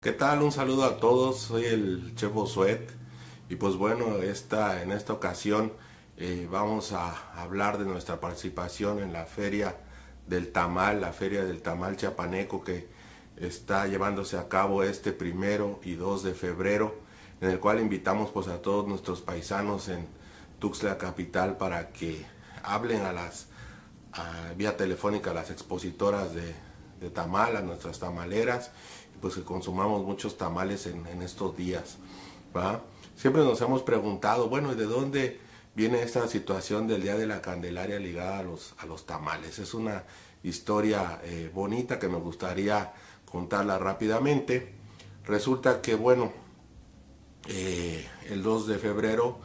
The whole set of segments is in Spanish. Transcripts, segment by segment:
¿Qué tal? Un saludo a todos, soy el Chef Bosuet y pues bueno, esta, en esta ocasión eh, vamos a hablar de nuestra participación en la Feria del Tamal, la Feria del Tamal Chiapaneco que está llevándose a cabo este primero y 2 de febrero, en el cual invitamos pues a todos nuestros paisanos en Tuxtla Capital para que hablen a las vía telefónica a las expositoras de tamal, a nuestras tamaleras pues que consumamos muchos tamales en, estos días. ¿va? Siempre nos hemos preguntado, bueno, ¿y de dónde viene esta situación del Día de la Candelaria ligada a los, a los tamales? Es una historia eh, bonita que me gustaría contarla rápidamente. Resulta que, bueno, eh, el 2 de febrero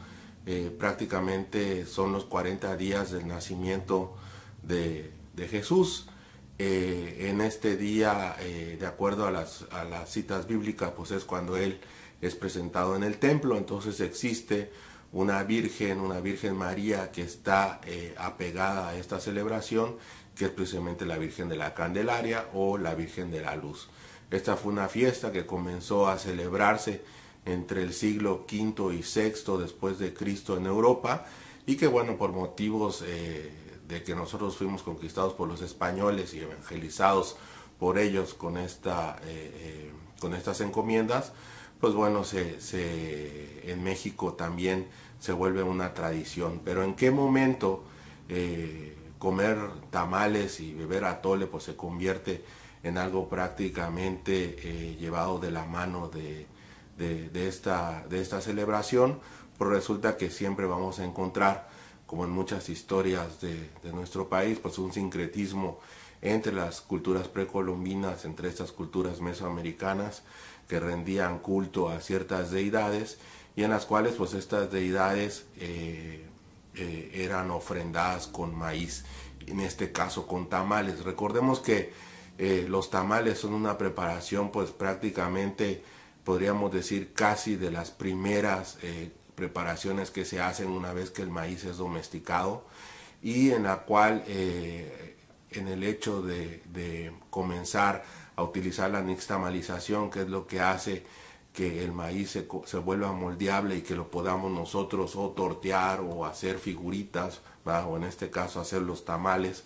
eh, prácticamente son los 40 días del nacimiento de, de Jesús. Eh, en este día, eh, de acuerdo a las, citas bíblicas, pues es cuando Él es presentado en el templo, entonces existe una virgen, una Virgen María que está eh, apegada a esta celebración, que es precisamente la Virgen de la Candelaria o la Virgen de la Luz. Esta fue una fiesta que comenzó a celebrarse entre el siglo V y VI después de Cristo en Europa y que bueno, por motivos de que nosotros fuimos conquistados por los españoles y evangelizados por ellos con, esta, eh, eh, con estas encomiendas, pues bueno, se, se, en México también se vuelve una tradición. Pero en qué momento eh, comer tamales y beber atole pues se convierte en algo prácticamente llevado de la mano de, de, de, esta, de esta celebración, pues resulta que siempre vamos a encontrar como en muchas historias de, nuestro país, pues un sincretismo entre las culturas precolombinas, entre estas culturas mesoamericanas que rendían culto a ciertas deidades y en las cuales pues estas deidades eh, eh, eran ofrendadas con maíz, en este caso con tamales. Recordemos que eh, los tamales son una preparación pues prácticamente podríamos decir casi de las primeras preparaciones que se hacen una vez que el maíz es domesticado y en la cual eh, en el hecho de, comenzar a utilizar la nixtamalización, que es lo que hace que el maíz se, vuelva moldeable y que lo podamos nosotros o tortear o hacer figuritas, o en este caso hacer los tamales,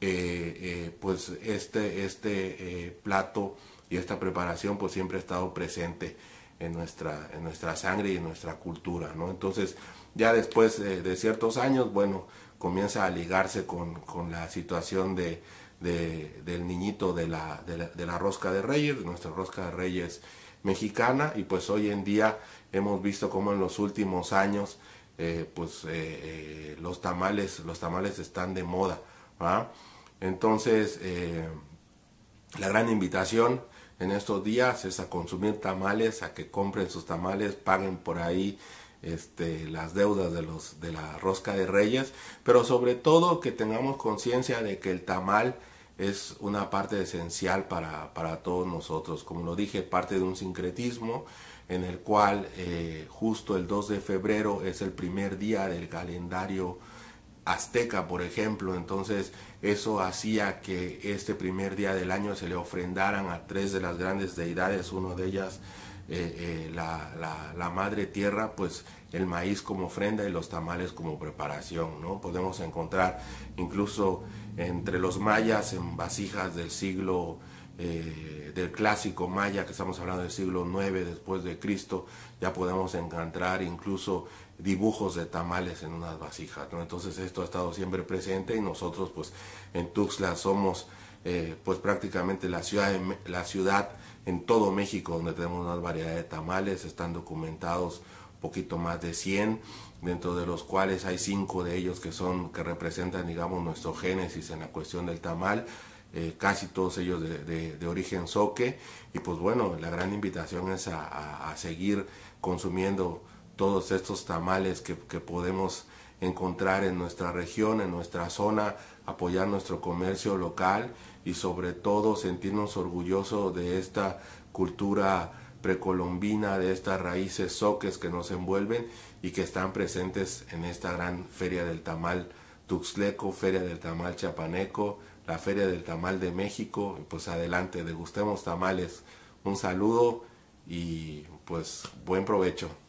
eh, eh, pues este, este plato y esta preparación pues siempre ha estado presente en nuestra, en nuestra sangre y en nuestra cultura, ¿no? Entonces, ya después de ciertos años, bueno, comienza a ligarse con, la situación del niñito de la, rosca de reyes, nuestra rosca de reyes mexicana, y pues hoy en día hemos visto cómo en los últimos años, eh, pues eh, eh, los tamales, los tamales están de moda, Entonces, la gran invitación en estos días es a consumir tamales, a que compren sus tamales, paguen por ahí este, las deudas de, los, de la rosca de reyes, pero sobre todo que tengamos conciencia de que el tamal es una parte esencial para, todos nosotros, como lo dije, parte de un sincretismo en el cual eh, justo el 2 de febrero es el primer día del calendario azteca, por ejemplo. Entonces eso hacía que este primer día del año se le ofrendaran a tres de las grandes deidades, uno de ellas eh, eh, la, la, la, madre tierra, pues el maíz como ofrenda y los tamales como preparación, ¿no? Podemos encontrar incluso entre los mayas en vasijas del siglo eh, del clásico maya que estamos hablando del siglo IX después de Cristo, ya podemos encontrar incluso dibujos de tamales en unas vasijas, Entonces esto ha estado siempre presente y nosotros pues en Tuxtla somos eh, pues prácticamente la ciudad, la ciudad en todo México donde tenemos una variedad de tamales, están documentados un poquito más de 100, dentro de los cuales hay cinco de ellos que son que representan digamos nuestro génesis en la cuestión del tamal eh, casi todos ellos de, origen soque. Y pues bueno, la gran invitación es a, seguir consumiendo todos estos tamales que, que, podemos encontrar en nuestra región, en nuestra zona, apoyar nuestro comercio local y sobre todo sentirnos orgullosos de esta cultura precolombina, de estas raíces soques que nos envuelven y que están presentes en esta gran feria del tamal Tuxleco, Feria del Tamal Chapaneco, la Feria del Tamal de México. Pues adelante, degustemos tamales. Un saludo y pues buen provecho.